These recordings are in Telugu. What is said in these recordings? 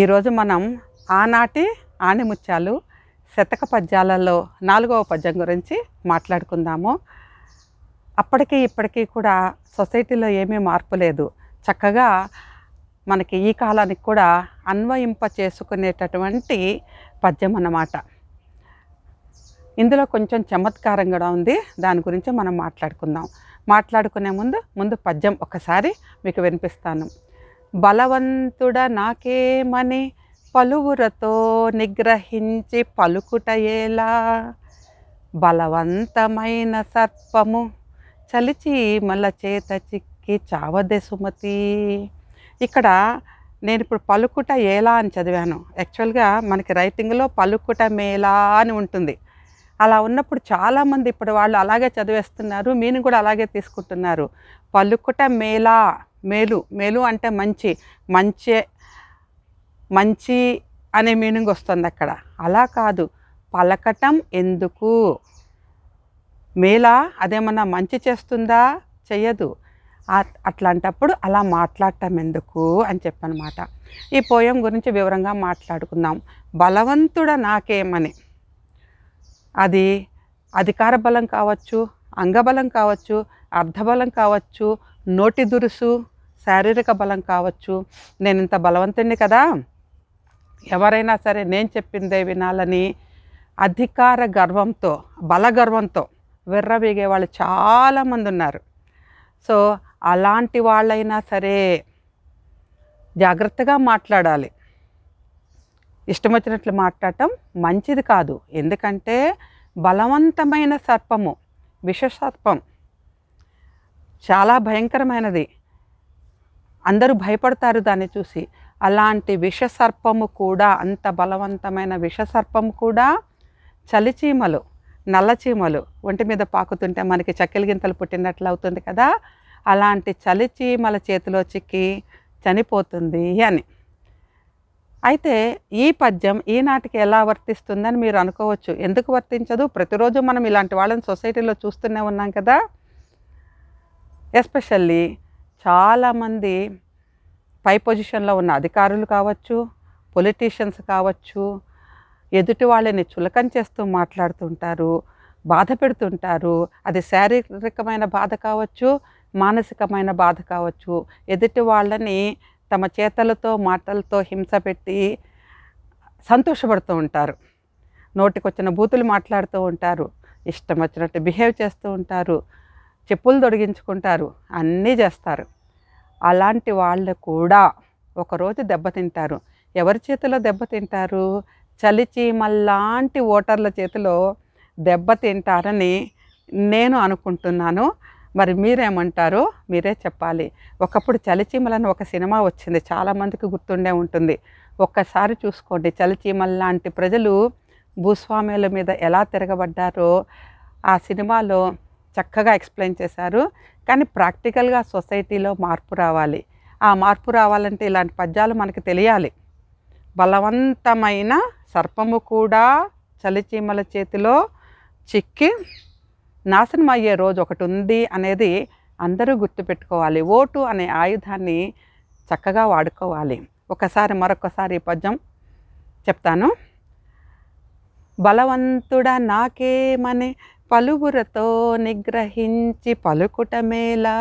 ఈరోజు మనం ఆనాటి ఆనిముత్యాలు శతక పద్యాలలో నాలుగవ పద్యం గురించి మాట్లాడుకుందాము అప్పటికి ఇప్పటికీ కూడా సొసైటీలో ఏమీ మార్పు లేదు చక్కగా మనకి ఈ కాలానికి కూడా అన్వయింప చేసుకునేటటువంటి పద్యం అన్నమాట ఇందులో కొంచెం చమత్కారం కూడా ఉంది దాని గురించి మనం మాట్లాడుకుందాం మాట్లాడుకునే ముందు ముందు పద్యం ఒకసారి మీకు వినిపిస్తాను బలవంతుడ నాకేమని పలువురతో నిగ్రహించి పలుకుటయేలా బలవంతమైన సర్పము చలిచీమల చేత చిక్కి చావదే సుమతి ఇక్కడ నేను ఇప్పుడు పలుకుట ఏలా అని చదివాను యాక్చువల్గా మనకి రైటింగ్లో పలుకుట మేలా అని ఉంటుంది అలా ఉన్నప్పుడు చాలామంది ఇప్పుడు వాళ్ళు అలాగే చదివేస్తున్నారు మీను కూడా అలాగే తీసుకుంటున్నారు పలుకుట మేలా మేలు మేలు అంటే మంచి మంచి మంచి అనే మీనింగ్ వస్తుంది అక్కడ అలా కాదు పలకటం ఎందుకు మేలా అదేమన్నా మంచి చేస్తుందా చెయ్యదు అట్లాంటప్పుడు అలా మాట్లాడటం ఎందుకు అని చెప్పనమాట ఈ పోయం గురించి వివరంగా మాట్లాడుకుందాం బలవంతుడ నాకేమని అది అధికార బలం కావచ్చు అంగబలం కావచ్చు అర్ధబలం కావచ్చు నోటి దురుసు శారీరక బలం కావచ్చు నేను ఇంత బలవంతుణ్ణి కదా ఎవరైనా సరే నేను చెప్పిందే వినాలని అధికార గర్వంతో బలగర్వంతో విర్రవీగే వాళ్ళు చాలామంది ఉన్నారు సో అలాంటి వాళ్ళైనా సరే జాగ్రత్తగా మాట్లాడాలి ఇష్టం వచ్చినట్లు మాట్లాడటం మంచిది కాదు ఎందుకంటే బలవంతమైన సర్పము విషసర్పం చాలా భయంకరమైనది అందరూ భయపడతారు దాన్ని చూసి అలాంటి విషసర్పము కూడా అంత బలవంతమైన విషసర్పం కూడా చలిచీమలు నల్లచీమలు ఒంటి మీద పాకుతుంటే మనకి చక్కెల గింతలు పుట్టినట్లు అవుతుంది కదా అలాంటి చలిచీమల చేతిలో చిక్కి చనిపోతుంది అని అయితే ఈ పద్యం ఈనాటికి ఎలా వర్తిస్తుందని మీరు అనుకోవచ్చు ఎందుకు వర్తించదు ప్రతిరోజు మనం ఇలాంటి వాళ్ళని సొసైటీలో చూస్తూనే ఉన్నాం కదా ఎస్పెషల్లీ చాలామంది పై పొజిషన్లో ఉన్న అధికారులు కావచ్చు పొలిటీషియన్స్ కావచ్చు ఎదుటి వాళ్ళని చులకం చేస్తూ మాట్లాడుతుంటారు బాధ పెడుతుంటారు అది శారీరకమైన బాధ కావచ్చు మానసికమైన బాధ కావచ్చు ఎదుటి వాళ్ళని తమ చేతలతో మాటలతో హింస పెట్టి సంతోషపడుతూ ఉంటారు నోటికొచ్చిన బూతులు మాట్లాడుతూ ఉంటారు ఇష్టం వచ్చినట్టు బిహేవ్ చేస్తూ ఉంటారు చెప్పులు తొడిగించుకుంటారు అన్నీ చేస్తారు అలాంటి వాళ్ళు కూడా ఒకరోజు దెబ్బతింటారు ఎవరి చేతిలో దెబ్బతింటారు చలిచీమల్లాంటి ఓటర్ల చేతిలో దెబ్బతింటారని నేను అనుకుంటున్నాను మరి మీరేమంటారు మీరే చెప్పాలి ఒకప్పుడు చలిచీమలని ఒక సినిమా వచ్చింది చాలామందికి గుర్తుండే ఉంటుంది ఒక్కసారి చూసుకోండి చలిచీమల లాంటి ప్రజలు భూస్వాముల మీద ఎలా తిరగబడ్డారో ఆ సినిమాలో చక్కగా ఎక్స్ప్లెయిన్ చేశారు కానీ ప్రాక్టికల్గా సొసైటీలో మార్పు రావాలి ఆ మార్పు రావాలంటే ఇలాంటి పద్యాలు మనకు తెలియాలి బలవంతమైన సర్పము కూడా చలిచీమల చేతిలో చిక్కి నాశనం అయ్యే రోజు ఒకటి ఉంది అనేది అందరూ గుర్తుపెట్టుకోవాలి ఓటు అనే ఆయుధాన్ని చక్కగా వాడుకోవాలి ఒకసారి మరొకసారి ఈ పద్యం చెప్తాను బలవంతుడా నాకేమని పలువురతో నిగ్రహించి పలుకుటమేలా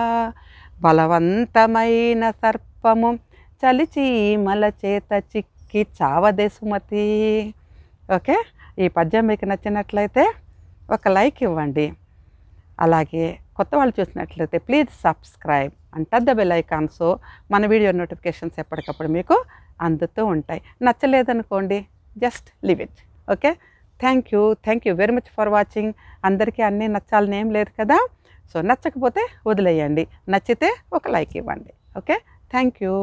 బలవంతమైన సర్పము చలిచి మల చేత చిక్కి చావదే సుమతి ఓకే ఈ పద్యం మీకు నచ్చినట్లయితే ఒక లైక్ ఇవ్వండి అలాగే కొత్త వాళ్ళు చూసినట్లయితే ప్లీజ్ సబ్స్క్రైబ్ అంటే ద బెల్ ఐకాన్స్ మన వీడియో నోటిఫికేషన్స్ ఎప్పటికప్పుడు మీకు అందుతూ ఉంటాయి నచ్చలేదనుకోండి just leave it okay thank you thank you very much for watching అందరికీ అన్నీ నచ్చాలని ఏం లేదు కదా సో నచ్చకపోతే వదిలేయండి నచ్చితే ఒక లైక్ ఇవ్వండి ఓకే థ్యాంక్ యూ